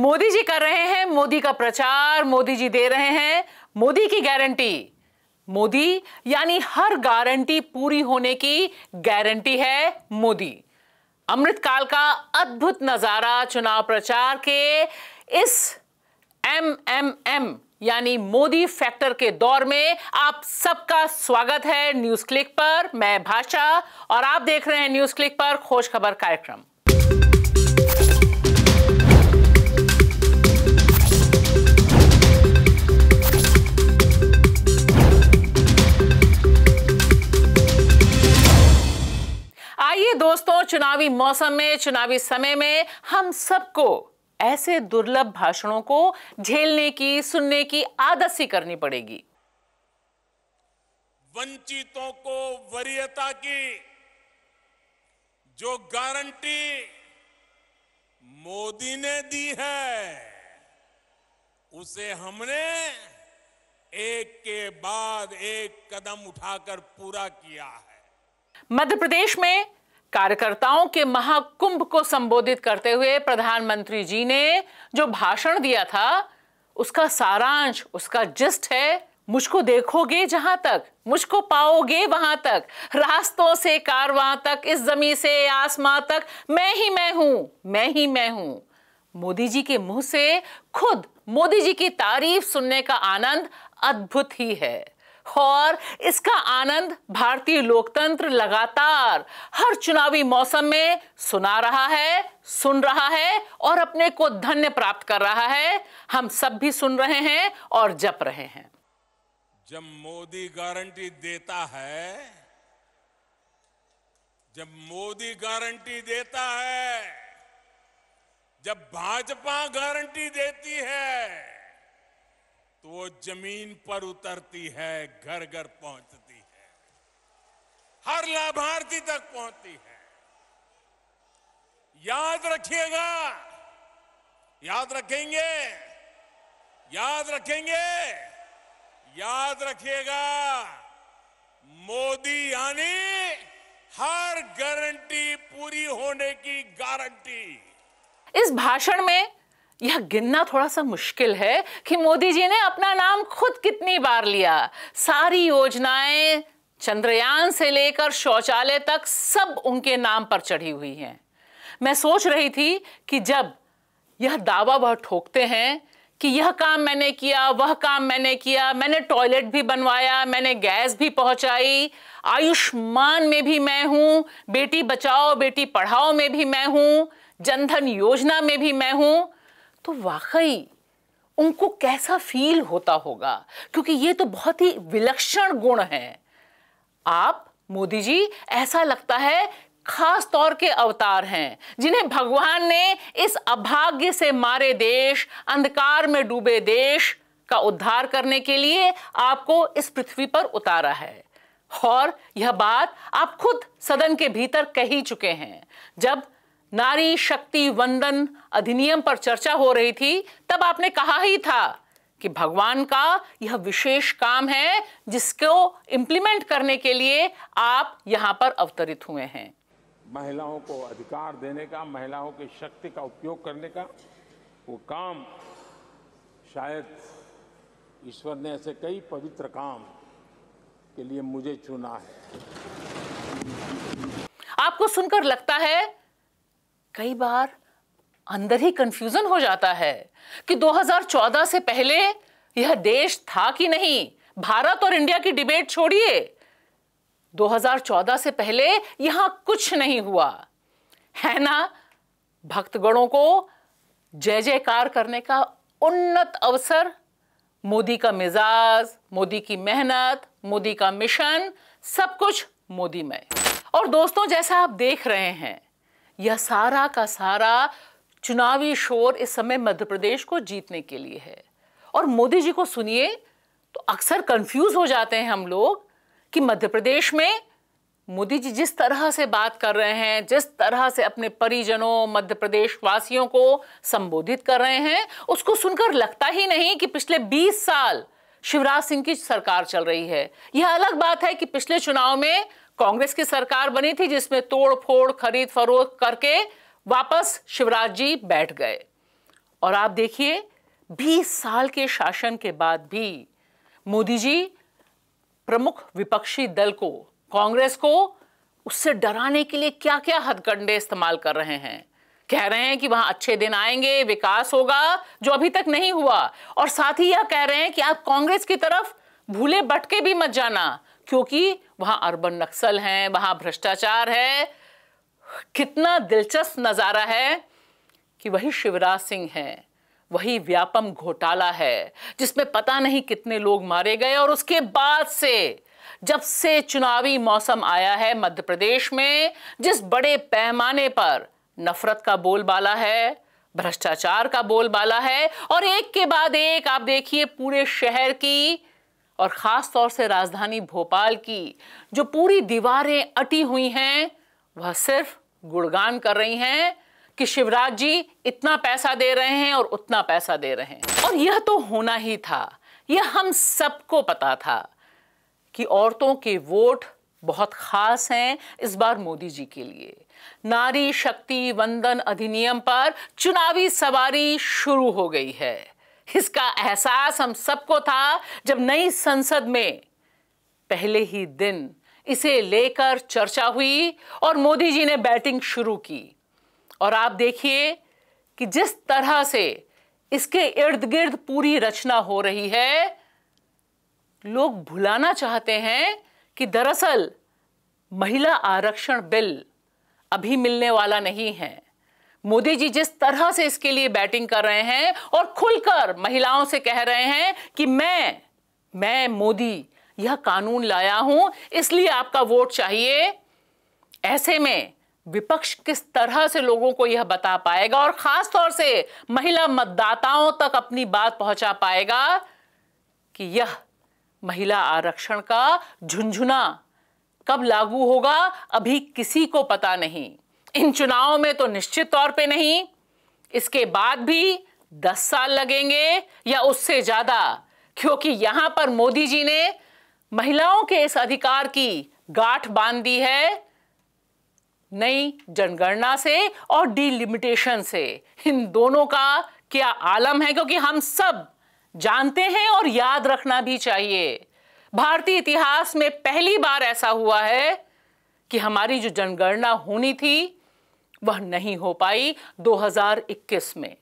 मोदी जी कर रहे हैं मोदी का प्रचार मोदी जी दे रहे हैं मोदी की गारंटी मोदी यानी हर गारंटी पूरी होने की गारंटी है मोदी अमृतकाल का अद्भुत नजारा चुनाव प्रचार के इस एम एम एम यानी मोदी फैक्टर के दौर में आप सबका स्वागत है न्यूज क्लिक पर मैं भाषा और आप देख रहे हैं न्यूज क्लिक पर खोज खबर कार्यक्रम चुनावी मौसम में चुनावी समय में हम सबको ऐसे दुर्लभ भाषणों को झेलने की सुनने की आदत सी करनी पड़ेगी वंचितों को वरीयता की जो गारंटी मोदी ने दी है उसे हमने एक के बाद एक कदम उठाकर पूरा किया है मध्य प्रदेश में कार्यकर्ताओं के महाकुंभ को संबोधित करते हुए प्रधानमंत्री जी ने जो भाषण दिया था उसका सारांश उसका जिस्ट है मुझको देखोगे जहां तक मुझको पाओगे वहां तक रास्तों से कारवां तक इस जमी से आसमां तक मैं ही मैं हूं मैं ही मैं हूं मोदी जी के मुंह से खुद मोदी जी की तारीफ सुनने का आनंद अद्भुत ही है और इसका आनंद भारतीय लोकतंत्र लगातार हर चुनावी मौसम में सुना रहा है सुन रहा है और अपने को धन्य प्राप्त कर रहा है हम सब भी सुन रहे हैं और जप रहे हैं जब मोदी गारंटी देता है जब मोदी गारंटी देता है जब भाजपा गारंटी देती है तो वो जमीन पर उतरती है घर घर पहुंचती है हर लाभार्थी तक पहुंचती है याद रखिएगा याद रखेंगे याद रखेंगे याद रखिएगा मोदी यानी हर गारंटी पूरी होने की गारंटी इस भाषण में यह गिनना थोड़ा सा मुश्किल है कि मोदी जी ने अपना नाम खुद कितनी बार लिया सारी योजनाएं चंद्रयान से लेकर शौचालय तक सब उनके नाम पर चढ़ी हुई हैं मैं सोच रही थी कि जब यह दावा वह ठोकते हैं कि यह काम मैंने किया वह काम मैंने किया मैंने टॉयलेट भी बनवाया मैंने गैस भी पहुंचाई आयुष्मान में भी मैं हूँ बेटी बचाओ बेटी पढ़ाओ में भी मैं हूँ जनधन योजना में भी मैं हूँ तो वाकई उनको कैसा फील होता होगा क्योंकि ये तो बहुत ही विलक्षण गुण है आप मोदी जी ऐसा लगता है खास तौर के अवतार हैं जिन्हें भगवान ने इस अभाग्य से मारे देश अंधकार में डूबे देश का उद्धार करने के लिए आपको इस पृथ्वी पर उतारा है और यह बात आप खुद सदन के भीतर कही चुके हैं जब नारी शक्ति वंदन अधिनियम पर चर्चा हो रही थी तब आपने कहा ही था कि भगवान का यह विशेष काम है जिसको इम्प्लीमेंट करने के लिए आप यहाँ पर अवतरित हुए हैं महिलाओं को अधिकार देने का महिलाओं की शक्ति का उपयोग करने का वो काम शायद ईश्वर ने ऐसे कई पवित्र काम के लिए मुझे चुना है आपको सुनकर लगता है कई बार अंदर ही कंफ्यूजन हो जाता है कि 2014 से पहले यह देश था कि नहीं भारत और इंडिया की डिबेट छोड़िए 2014 से पहले यहां कुछ नहीं हुआ है ना भक्तगणों को जय जयकार करने का उन्नत अवसर मोदी का मिजाज मोदी की मेहनत मोदी का मिशन सब कुछ मोदी में और दोस्तों जैसा आप देख रहे हैं यह सारा का सारा चुनावी शोर इस समय मध्य प्रदेश को जीतने के लिए है और मोदी जी को सुनिए तो अक्सर कंफ्यूज हो जाते हैं हम लोग कि मध्य प्रदेश में मोदी जी जिस तरह से बात कर रहे हैं जिस तरह से अपने परिजनों मध्य प्रदेश वासियों को संबोधित कर रहे हैं उसको सुनकर लगता ही नहीं कि पिछले 20 साल शिवराज सिंह की सरकार चल रही है यह अलग बात है कि पिछले चुनाव में कांग्रेस की सरकार बनी थी जिसमें तोड़ फोड़ खरीद फरोख करके वापस शिवराज जी बैठ गए और आप देखिए 20 साल के शासन के बाद भी मोदी जी प्रमुख विपक्षी दल को कांग्रेस को उससे डराने के लिए क्या क्या हथकंडे इस्तेमाल कर रहे हैं कह रहे हैं कि वहां अच्छे दिन आएंगे विकास होगा जो अभी तक नहीं हुआ और साथ ही यह कह रहे हैं कि आप कांग्रेस की तरफ भूले भटके भी मत जाना क्योंकि वहाँ अर्बन नक्सल हैं वहाँ भ्रष्टाचार है कितना दिलचस्प नज़ारा है कि वही शिवराज सिंह है वही व्यापम घोटाला है जिसमें पता नहीं कितने लोग मारे गए और उसके बाद से जब से चुनावी मौसम आया है मध्य प्रदेश में जिस बड़े पैमाने पर नफरत का बोलबाला है भ्रष्टाचार का बोलबाला है और एक के बाद एक आप देखिए पूरे शहर की और ख़ास तौर से राजधानी भोपाल की जो पूरी दीवारें अटी हुई हैं वह सिर्फ गुणगान कर रही हैं कि शिवराज जी इतना पैसा दे रहे हैं और उतना पैसा दे रहे हैं और यह तो होना ही था यह हम सबको पता था कि औरतों के वोट बहुत खास हैं इस बार मोदी जी के लिए नारी शक्ति वंदन अधिनियम पर चुनावी सवारी शुरू हो गई है इसका एहसास हम सबको था जब नई संसद में पहले ही दिन इसे लेकर चर्चा हुई और मोदी जी ने बैटिंग शुरू की और आप देखिए कि जिस तरह से इसके इर्द गिर्द पूरी रचना हो रही है लोग भुलाना चाहते हैं कि दरअसल महिला आरक्षण बिल अभी मिलने वाला नहीं है मोदी जी जिस तरह से इसके लिए बैटिंग कर रहे हैं और खुलकर महिलाओं से कह रहे हैं कि मैं मैं मोदी यह कानून लाया हूं इसलिए आपका वोट चाहिए ऐसे में विपक्ष किस तरह से लोगों को यह बता पाएगा और खास तौर से महिला मतदाताओं तक अपनी बात पहुंचा पाएगा कि यह महिला आरक्षण का झुंझुना कब लागू होगा अभी किसी को पता नहीं इन चुनावों में तो निश्चित तौर पे नहीं इसके बाद भी दस साल लगेंगे या उससे ज्यादा क्योंकि यहां पर मोदी जी ने महिलाओं के इस अधिकार की गांठ बांध दी है नई जनगणना से और डीलिमिटेशन से इन दोनों का क्या आलम है क्योंकि हम सब जानते हैं और याद रखना भी चाहिए भारतीय इतिहास में पहली बार ऐसा हुआ है कि हमारी जो जनगणना होनी थी वह नहीं हो पाई 2021 में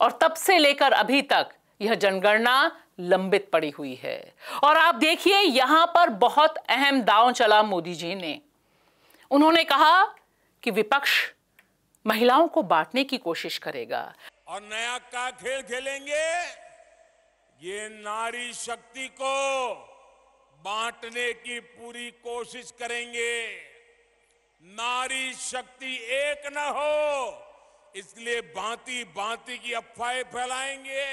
और तब से लेकर अभी तक यह जनगणना लंबित पड़ी हुई है और आप देखिए यहां पर बहुत अहम दाव चला मोदी जी ने उन्होंने कहा कि विपक्ष महिलाओं को बांटने की कोशिश करेगा और नया का खेल खेलेंगे ये नारी शक्ति को बांटने की पूरी कोशिश करेंगे नारी शक्ति एक न हो इसलिए भांति भांति की अफवाहें फैलाएंगे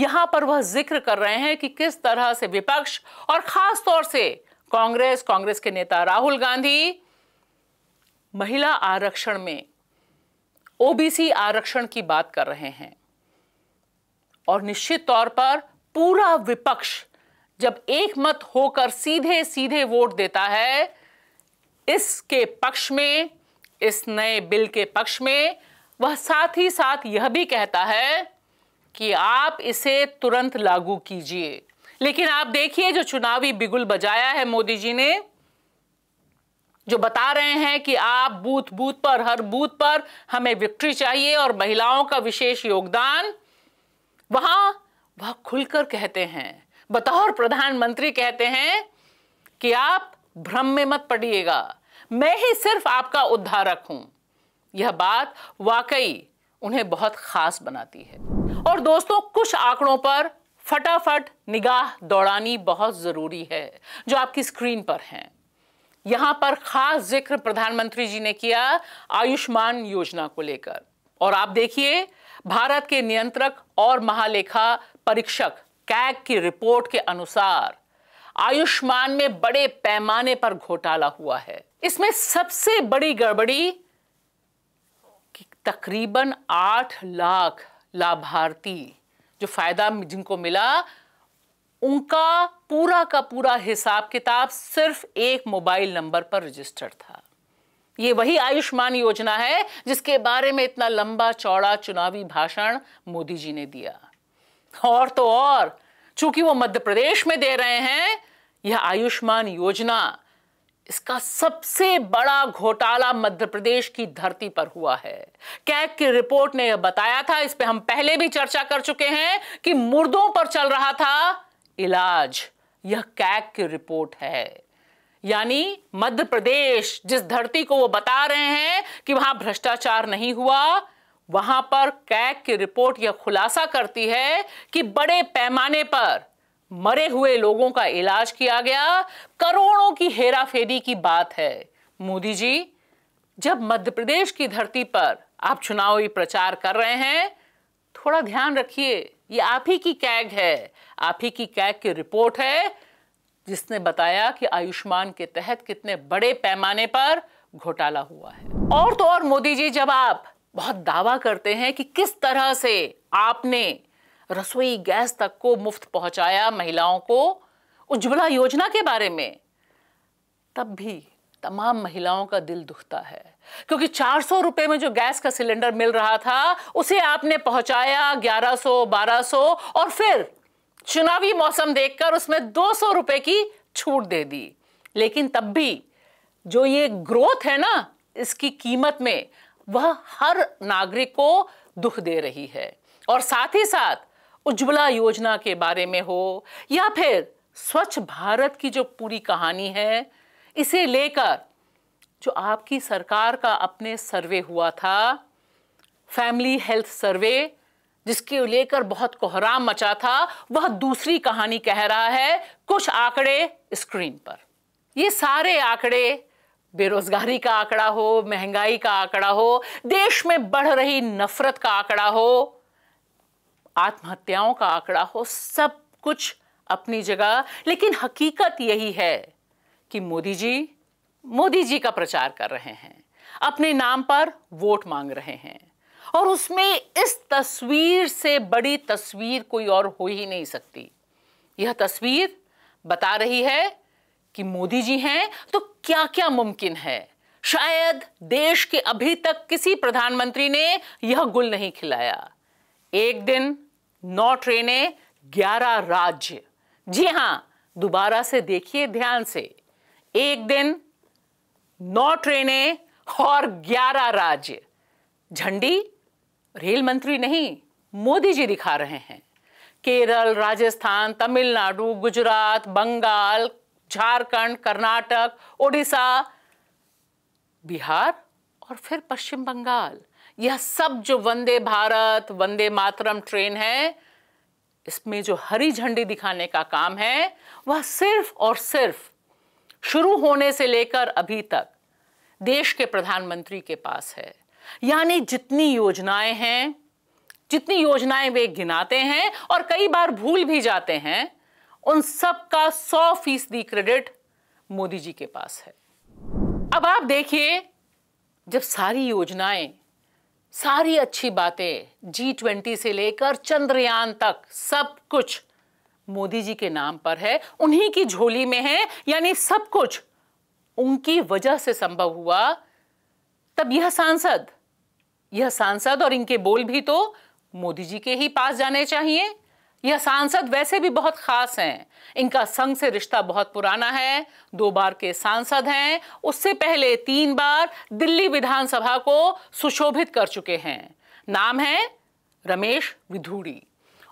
यहां पर वह जिक्र कर रहे हैं कि किस तरह से विपक्ष और खास तौर से कांग्रेस कांग्रेस के नेता राहुल गांधी महिला आरक्षण में ओबीसी आरक्षण की बात कर रहे हैं और निश्चित तौर पर पूरा विपक्ष जब एक मत होकर सीधे सीधे वोट देता है इसके पक्ष में इस नए बिल के पक्ष में वह साथ ही साथ यह भी कहता है कि आप इसे तुरंत लागू कीजिए लेकिन आप देखिए जो चुनावी बिगुल बजाया है मोदी जी ने जो बता रहे हैं कि आप बूथ बूथ पर हर बूथ पर हमें विक्ट्री चाहिए और महिलाओं का विशेष योगदान वहां वह खुलकर कहते हैं बतौर प्रधानमंत्री कहते हैं कि आप भ्रम में मत पड़िएगा मैं ही सिर्फ आपका उद्धारक हूं यह बात वाकई उन्हें बहुत खास बनाती है और दोस्तों कुछ आंकड़ों पर फटाफट निगाह दौड़ानी बहुत ज़रूरी है जो आपकी स्क्रीन पर हैं यहां पर ख़ास जिक्र प्रधानमंत्री जी ने किया आयुष्मान योजना को लेकर और आप देखिए भारत के नियंत्रक और महालेखा परीक्षक कैग की रिपोर्ट के अनुसार आयुष्मान में बड़े पैमाने पर घोटाला हुआ है इसमें सबसे बड़ी गड़बड़ी तकरीबन आठ लाख लाभार्थी जो फायदा जिनको मिला उनका पूरा का पूरा हिसाब किताब सिर्फ एक मोबाइल नंबर पर रजिस्टर्ड था ये वही आयुष्मान योजना है जिसके बारे में इतना लंबा चौड़ा चुनावी भाषण मोदी जी ने दिया और तो और चूंकि वो मध्य प्रदेश में दे रहे हैं यह आयुष्मान योजना इसका सबसे बड़ा घोटाला मध्य प्रदेश की धरती पर हुआ है कैक की रिपोर्ट ने यह बताया था इस पर हम पहले भी चर्चा कर चुके हैं कि मुर्दों पर चल रहा था इलाज यह कैक की रिपोर्ट है यानी मध्य प्रदेश जिस धरती को वो बता रहे हैं कि वहां भ्रष्टाचार नहीं हुआ वहां पर कैग की रिपोर्ट यह खुलासा करती है कि बड़े पैमाने पर मरे हुए लोगों का इलाज किया गया करोड़ों की हेराफेरी की बात है मोदी जी जब मध्य प्रदेश की धरती पर आप चुनावी प्रचार कर रहे हैं थोड़ा ध्यान रखिए ये आप ही की कैग है आप ही की कैग की रिपोर्ट है जिसने बताया कि आयुष्मान के तहत कितने बड़े पैमाने पर घोटाला हुआ है और तो और मोदी जी जब आप बहुत दावा करते हैं कि किस तरह से आपने रसोई गैस तक को मुफ्त पहुंचाया महिलाओं को उज्ज्वला योजना के बारे में तब भी तमाम महिलाओं का दिल दुखता है क्योंकि चार सौ में जो गैस का सिलेंडर मिल रहा था उसे आपने पहुंचाया ग्यारह 1200 बारह और फिर चुनावी मौसम देखकर उसमें दो सौ की छूट दे दी लेकिन तब भी जो ये ग्रोथ है ना इसकी कीमत में वह हर नागरिक को दुख दे रही है और साथ ही साथ उज्ज्वला योजना के बारे में हो या फिर स्वच्छ भारत की जो पूरी कहानी है इसे लेकर जो आपकी सरकार का अपने सर्वे हुआ था फैमिली हेल्थ सर्वे जिसके लेकर बहुत कोहराम मचा था वह दूसरी कहानी कह रहा है कुछ आंकड़े स्क्रीन पर ये सारे आंकड़े बेरोजगारी का आंकड़ा हो महंगाई का आंकड़ा हो देश में बढ़ रही नफरत का आंकड़ा हो आत्महत्याओं का आंकड़ा हो सब कुछ अपनी जगह लेकिन हकीकत यही है कि मोदी जी मोदी जी का प्रचार कर रहे हैं अपने नाम पर वोट मांग रहे हैं और उसमें इस तस्वीर से बड़ी तस्वीर कोई और हो ही नहीं सकती यह तस्वीर बता रही है कि मोदी जी हैं तो क्या क्या मुमकिन है शायद देश के अभी तक किसी प्रधानमंत्री ने यह गुल नहीं खिलाया एक दिन नौ ट्रेनें ग्यारह राज्य जी हां दोबारा से देखिए ध्यान से एक दिन नौ ट्रेनें और ग्यारह राज्य झंडी रेल मंत्री नहीं मोदी जी दिखा रहे हैं केरल राजस्थान तमिलनाडु गुजरात बंगाल झारखंड कर्नाटक उड़ीसा बिहार और फिर पश्चिम बंगाल यह सब जो वंदे भारत वंदे मातरम ट्रेन है इसमें जो हरी झंडी दिखाने का काम है वह सिर्फ और सिर्फ शुरू होने से लेकर अभी तक देश के प्रधानमंत्री के पास है यानी जितनी योजनाएं हैं जितनी योजनाएं वे गिनाते हैं और कई बार भूल भी जाते हैं उन सब का सौ फीसदी क्रेडिट मोदी जी के पास है अब आप देखिए जब सारी योजनाएं सारी अच्छी बातें जी ट्वेंटी से लेकर चंद्रयान तक सब कुछ मोदी जी के नाम पर है उन्हीं की झोली में है यानी सब कुछ उनकी वजह से संभव हुआ तब यह सांसद यह सांसद और इनके बोल भी तो मोदी जी के ही पास जाने चाहिए यह सांसद वैसे भी बहुत खास हैं इनका संघ से रिश्ता बहुत पुराना है दो बार के सांसद हैं उससे पहले तीन बार दिल्ली विधानसभा को सुशोभित कर चुके हैं नाम है रमेश विधूड़ी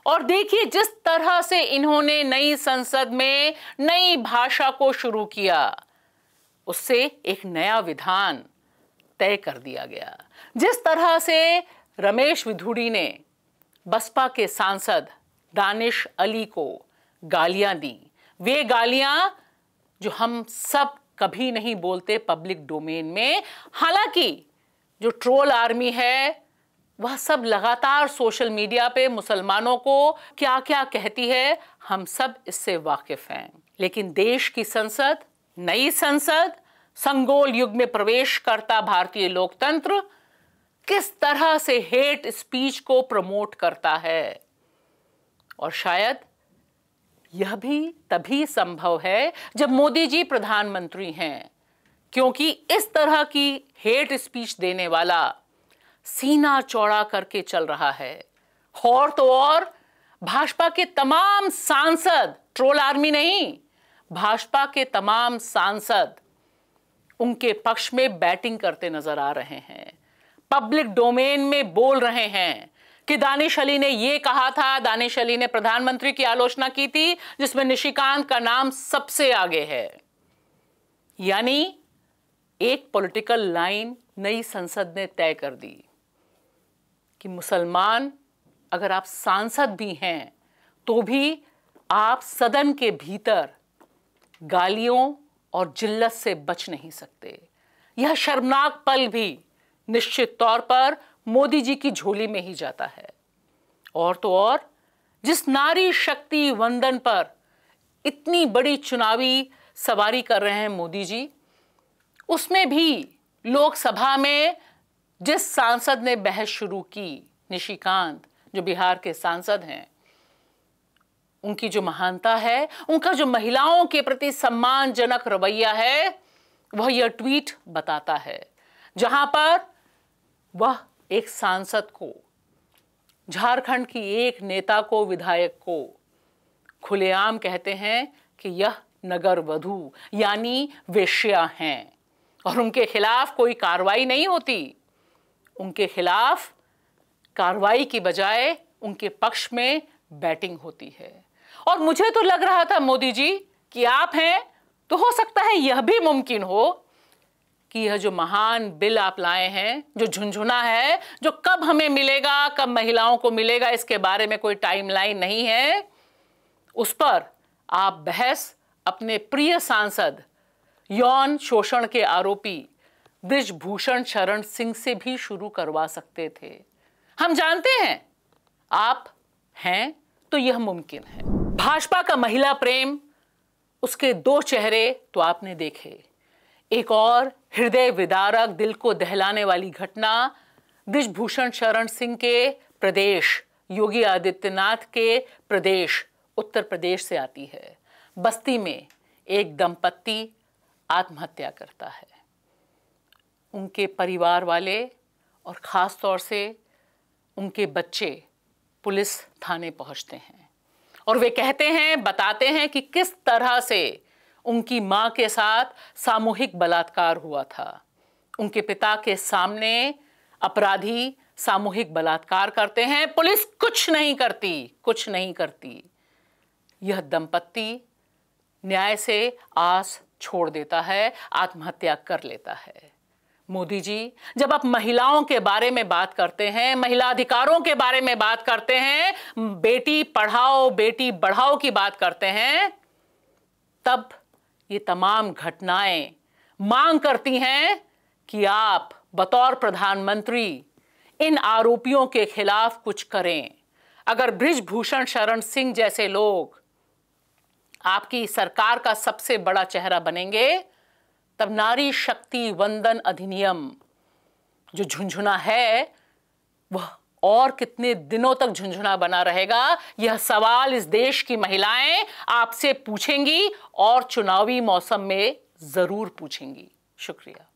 और देखिए जिस तरह से इन्होंने नई संसद में नई भाषा को शुरू किया उससे एक नया विधान तय कर दिया गया जिस तरह से रमेश विधूड़ी ने बसपा के सांसद दानिश अली को गालियां दी वे गालियां जो हम सब कभी नहीं बोलते पब्लिक डोमेन में हालांकि जो ट्रोल आर्मी है वह सब लगातार सोशल मीडिया पे मुसलमानों को क्या क्या कहती है हम सब इससे वाकिफ हैं लेकिन देश की संसद नई संसद संगोल युग में प्रवेश करता भारतीय लोकतंत्र किस तरह से हेट स्पीच को प्रमोट करता है और शायद यह भी तभी संभव है जब मोदी जी प्रधानमंत्री हैं क्योंकि इस तरह की हेट स्पीच देने वाला सीना चौड़ा करके चल रहा है और तो और भाजपा के तमाम सांसद ट्रोल आर्मी नहीं भाजपा के तमाम सांसद उनके पक्ष में बैटिंग करते नजर आ रहे हैं पब्लिक डोमेन में बोल रहे हैं कि दानिश अली ने यह कहा था दानिश अली ने प्रधानमंत्री की आलोचना की थी जिसमें निशिकांत का नाम सबसे आगे है यानी एक पॉलिटिकल लाइन नई संसद ने तय कर दी कि मुसलमान अगर आप सांसद भी हैं तो भी आप सदन के भीतर गालियों और जिल्लत से बच नहीं सकते यह शर्मनाक पल भी निश्चित तौर पर मोदी जी की झोली में ही जाता है और तो और जिस नारी शक्ति वंदन पर इतनी बड़ी चुनावी सवारी कर रहे हैं मोदी जी उसमें भी लोकसभा में जिस सांसद ने बहस शुरू की निशिकांत जो बिहार के सांसद हैं उनकी जो महानता है उनका जो महिलाओं के प्रति सम्मानजनक रवैया है वह यह ट्वीट बताता है जहां पर वह एक सांसद को झारखंड की एक नेता को विधायक को खुलेआम कहते हैं कि यह नगर वधु यानी वेश्या हैं और उनके खिलाफ कोई कार्रवाई नहीं होती उनके खिलाफ कार्रवाई की बजाय उनके पक्ष में बैटिंग होती है और मुझे तो लग रहा था मोदी जी कि आप हैं तो हो सकता है यह भी मुमकिन हो कि यह जो महान बिल आप लाए हैं जो झुंझुना है जो कब हमें मिलेगा कब महिलाओं को मिलेगा इसके बारे में कोई टाइमलाइन नहीं है उस पर आप बहस अपने प्रिय सांसद यौन शोषण के आरोपी ब्रिजभूषण शरण सिंह से भी शुरू करवा सकते थे हम जानते हैं आप हैं तो यह मुमकिन है भाजपा का महिला प्रेम उसके दो चेहरे तो आपने देखे एक और हृदय विदारक दिल को दहलाने वाली घटना ब्रिजभूषण शरण सिंह के प्रदेश योगी आदित्यनाथ के प्रदेश उत्तर प्रदेश से आती है बस्ती में एक दंपत्ति आत्महत्या करता है उनके परिवार वाले और ख़ास तौर से उनके बच्चे पुलिस थाने पहुंचते हैं और वे कहते हैं बताते हैं कि किस तरह से उनकी मां के साथ सामूहिक बलात्कार हुआ था उनके पिता के सामने अपराधी सामूहिक बलात्कार करते हैं पुलिस कुछ नहीं करती कुछ नहीं करती यह दंपत्ति न्याय से आस छोड़ देता है आत्महत्या कर लेता है मोदी जी जब आप महिलाओं के बारे में बात करते हैं महिला अधिकारों के बारे में बात करते हैं बेटी पढ़ाओ बेटी बढ़ाओ की बात करते हैं तब ये तमाम घटनाएं मांग करती हैं कि आप बतौर प्रधानमंत्री इन आरोपियों के खिलाफ कुछ करें अगर ब्रिजभूषण शरण सिंह जैसे लोग आपकी सरकार का सबसे बड़ा चेहरा बनेंगे तब नारी शक्ति वंदन अधिनियम जो झुंझुना है वह और कितने दिनों तक झुंझुना बना रहेगा यह सवाल इस देश की महिलाएं आपसे पूछेंगी और चुनावी मौसम में जरूर पूछेंगी शुक्रिया